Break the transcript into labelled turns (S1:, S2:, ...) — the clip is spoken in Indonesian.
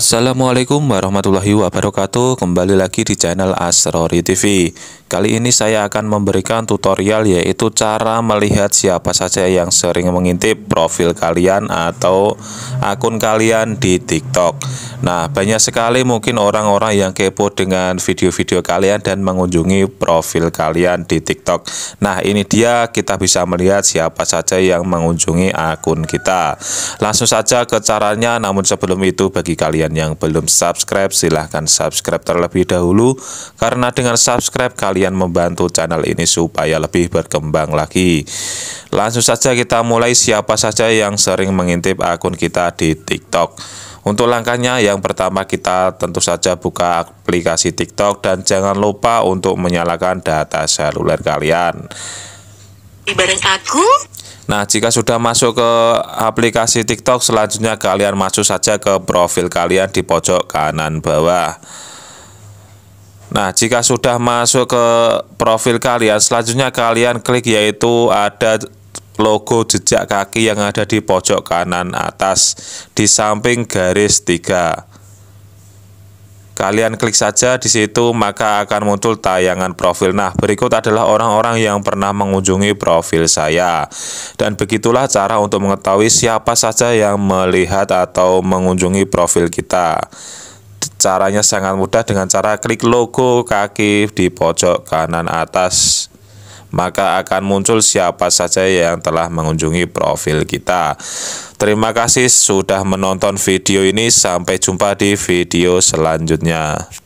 S1: Assalamualaikum warahmatullahi wabarakatuh Kembali lagi di channel Asrori TV Kali ini saya akan memberikan tutorial yaitu cara melihat siapa saja yang sering mengintip profil kalian atau akun kalian di TikTok Nah, banyak sekali mungkin orang-orang yang kepo dengan video-video kalian dan mengunjungi profil kalian di TikTok. Nah, ini dia kita bisa melihat siapa saja yang mengunjungi akun kita. Langsung saja ke caranya, namun sebelum itu bagi kalian yang belum subscribe, silahkan subscribe terlebih dahulu karena dengan subscribe kalian membantu channel ini supaya lebih berkembang lagi. Langsung saja kita mulai siapa saja yang sering mengintip akun kita di TikTok. Untuk langkahnya yang pertama kita tentu saja buka aplikasi TikTok dan jangan lupa untuk menyalakan data seluler kalian.
S2: Bareng aku.
S1: Nah, jika sudah masuk ke aplikasi TikTok, selanjutnya kalian masuk saja ke profil kalian di pojok kanan bawah. Nah, jika sudah masuk ke profil kalian, selanjutnya kalian klik yaitu ada logo jejak kaki yang ada di pojok kanan atas di samping garis 3. Kalian klik saja di situ maka akan muncul tayangan profil. Nah, berikut adalah orang-orang yang pernah mengunjungi profil saya. Dan begitulah cara untuk mengetahui siapa saja yang melihat atau mengunjungi profil kita. Caranya sangat mudah dengan cara klik logo kaki di pojok kanan atas maka akan muncul siapa saja yang telah mengunjungi profil kita. Terima kasih sudah menonton video ini, sampai jumpa di video selanjutnya.